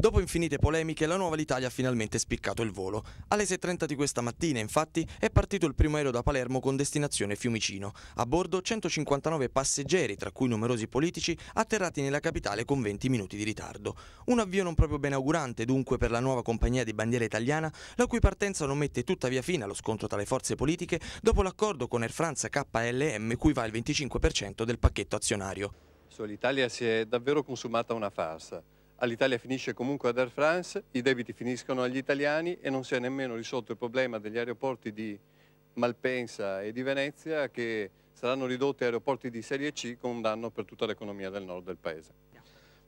Dopo infinite polemiche, la Nuova l'Italia ha finalmente spiccato il volo. Alle 6.30 di questa mattina, infatti, è partito il primo aereo da Palermo con destinazione Fiumicino. A bordo 159 passeggeri, tra cui numerosi politici, atterrati nella capitale con 20 minuti di ritardo. Un avvio non proprio ben augurante, dunque, per la nuova compagnia di bandiera italiana, la cui partenza non mette tuttavia fine allo scontro tra le forze politiche dopo l'accordo con Air France KLM, cui va il 25% del pacchetto azionario. L'Italia si è davvero consumata una farsa all'Italia finisce comunque ad Air France, i debiti finiscono agli italiani e non si è nemmeno risolto il problema degli aeroporti di Malpensa e di Venezia che saranno ridotti aeroporti di serie C con un danno per tutta l'economia del nord del paese.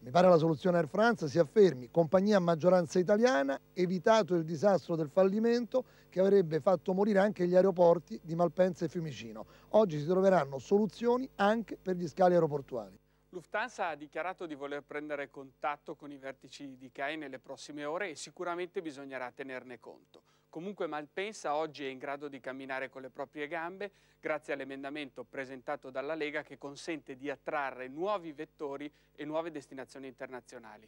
Mi pare la soluzione Air France si affermi, compagnia a maggioranza italiana, evitato il disastro del fallimento che avrebbe fatto morire anche gli aeroporti di Malpensa e Fiumicino. Oggi si troveranno soluzioni anche per gli scali aeroportuali. Lufthansa ha dichiarato di voler prendere contatto con i vertici di CAI nelle prossime ore e sicuramente bisognerà tenerne conto. Comunque Malpensa oggi è in grado di camminare con le proprie gambe grazie all'emendamento presentato dalla Lega che consente di attrarre nuovi vettori e nuove destinazioni internazionali.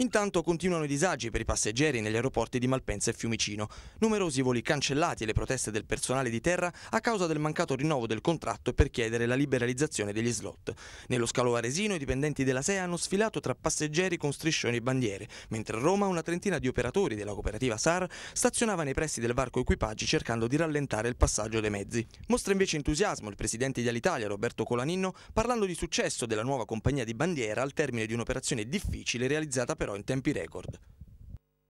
Intanto continuano i disagi per i passeggeri negli aeroporti di Malpensa e Fiumicino. Numerosi voli cancellati e le proteste del personale di terra a causa del mancato rinnovo del contratto per chiedere la liberalizzazione degli slot. Nello scalo varesino i dipendenti della SEA hanno sfilato tra passeggeri con striscioni e bandiere, mentre a Roma una trentina di operatori della cooperativa SAR stazionava nei pressi del varco equipaggi cercando di rallentare il passaggio dei mezzi. Mostra invece entusiasmo il presidente di Alitalia, Roberto Colaninno, parlando di successo della nuova compagnia di bandiera al termine di un'operazione difficile realizzata per però in tempi record.